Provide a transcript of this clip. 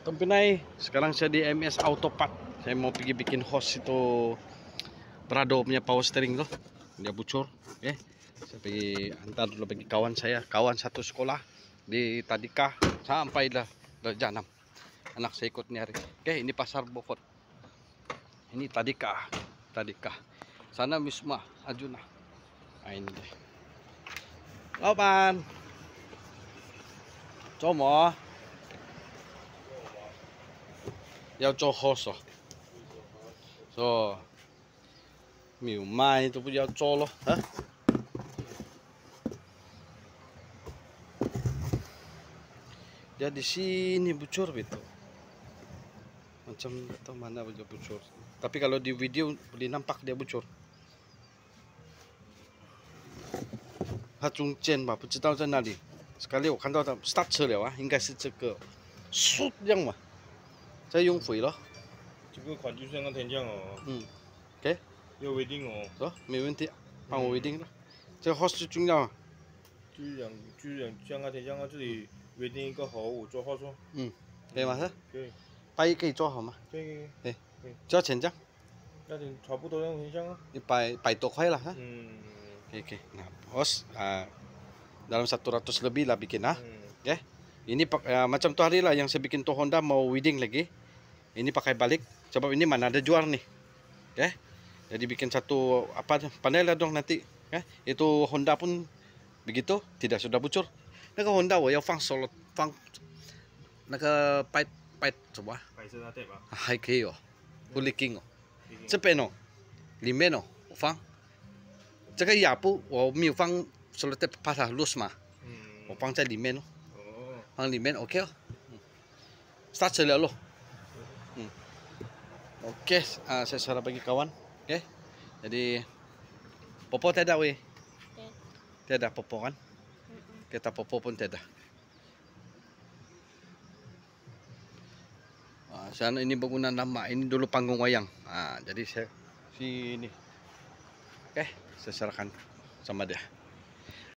Tumpinai. sekarang saya di MS Part. Saya mau pergi bikin hose itu punya power steering tuh. Dia bocor, ya. Saya pergi antar dulu bagi kawan saya, kawan satu sekolah di Tadika sampai dah darjah 6. Anak saya ikut nyari. Oke, eh, ini pasar Bokot. Ini Tadika, Tadika. Sana Misma Ajuna. Nah, ini deh. Lopan. Cuma ya 要做 ya di sini bocor itu macam atau mana boleh bocor. Tapi kalau di video boleh nampak dia bocor. Hujung chain, bah, tak tahu di mana. Sekali, saya nampak start sudah, wah, ingat sih, ini. Shoot yang mah. 再用肥咯，这个款就像那天样哦，嗯，给，要微定哦，走，没问题，帮我微定这个号是俊讲，就让就让像那天讲在这里维定一个好，我做号数，嗯，以吗？得，可以可以做好吗？可以，得，多少钱讲？价钱差不多两千啊，一百百多块了哈，嗯，可以，那我是啊，dalam satu ratus lebih lah, bikin ah，OK，ini macam tu hari lah yang s a b i k i n tu Honda mau wedding lagi。ini pakai balik coba ini mana ada juar nih ya jadi bikin satu apa pandai lah dong nanti ya itu Honda pun begitu tidak sudah bocor. nah ke Honda ya fang solot fang nah ke pait pait coba ah, hai keyo huli kingo cepeno limeno fang Jika ya pu wo mi fang solot patah lus mah hmm. wo fang 在里面咯放里面 OK 哦 start lo. Okey, uh, ah, saya suruh bagi kawan. Okey. Jadi popo tiada we, Okey. Tiada popo kan? Mm -mm. Tiada popo pun tiada. Ah, uh, sana ini bangunan lama. Ini dulu panggung wayang. Ah, uh, jadi saya sini. Okey, saya serahkan sama dia.